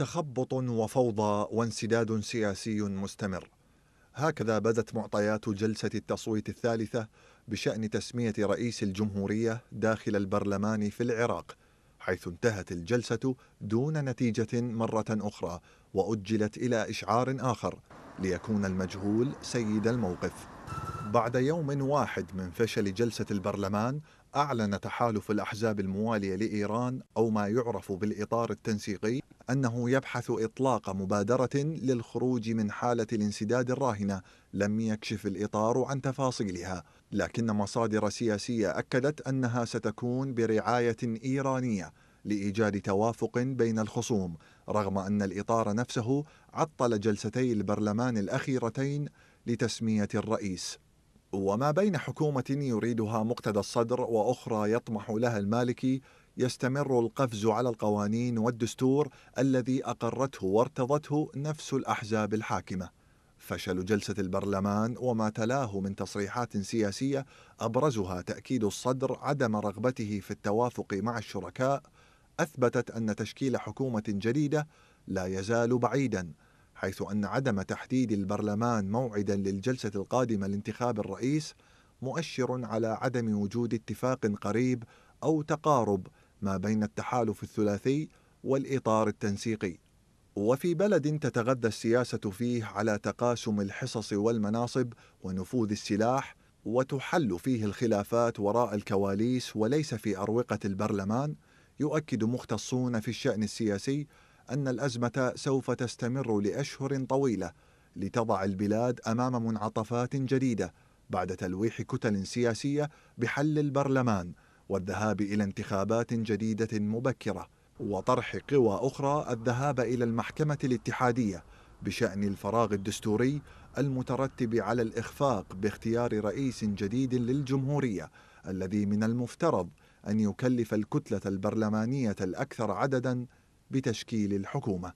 تخبط وفوضى وانسداد سياسي مستمر هكذا بدت معطيات جلسة التصويت الثالثة بشأن تسمية رئيس الجمهورية داخل البرلمان في العراق حيث انتهت الجلسة دون نتيجة مرة أخرى وأجلت إلى إشعار آخر ليكون المجهول سيد الموقف بعد يوم واحد من فشل جلسة البرلمان أعلن تحالف الأحزاب الموالية لإيران أو ما يعرف بالإطار التنسيقي أنه يبحث إطلاق مبادرة للخروج من حالة الانسداد الراهنة لم يكشف الإطار عن تفاصيلها لكن مصادر سياسية أكدت أنها ستكون برعاية إيرانية لإيجاد توافق بين الخصوم رغم أن الإطار نفسه عطل جلستي البرلمان الأخيرتين لتسمية الرئيس وما بين حكومة يريدها مقتدى الصدر وأخرى يطمح لها المالكي يستمر القفز على القوانين والدستور الذي أقرته وارتضته نفس الأحزاب الحاكمة فشل جلسة البرلمان وما تلاه من تصريحات سياسية أبرزها تأكيد الصدر عدم رغبته في التوافق مع الشركاء أثبتت أن تشكيل حكومة جديدة لا يزال بعيدا حيث أن عدم تحديد البرلمان موعدا للجلسة القادمة لانتخاب الرئيس مؤشر على عدم وجود اتفاق قريب أو تقارب ما بين التحالف الثلاثي والإطار التنسيقي وفي بلد تتغذى السياسة فيه على تقاسم الحصص والمناصب ونفوذ السلاح وتحل فيه الخلافات وراء الكواليس وليس في أروقة البرلمان يؤكد مختصون في الشأن السياسي أن الأزمة سوف تستمر لأشهر طويلة لتضع البلاد أمام منعطفات جديدة بعد تلويح كتل سياسية بحل البرلمان والذهاب إلى انتخابات جديدة مبكرة وطرح قوى أخرى الذهاب إلى المحكمة الاتحادية بشأن الفراغ الدستوري المترتب على الإخفاق باختيار رئيس جديد للجمهورية الذي من المفترض أن يكلف الكتلة البرلمانية الأكثر عدداً بتشكيل الحكومة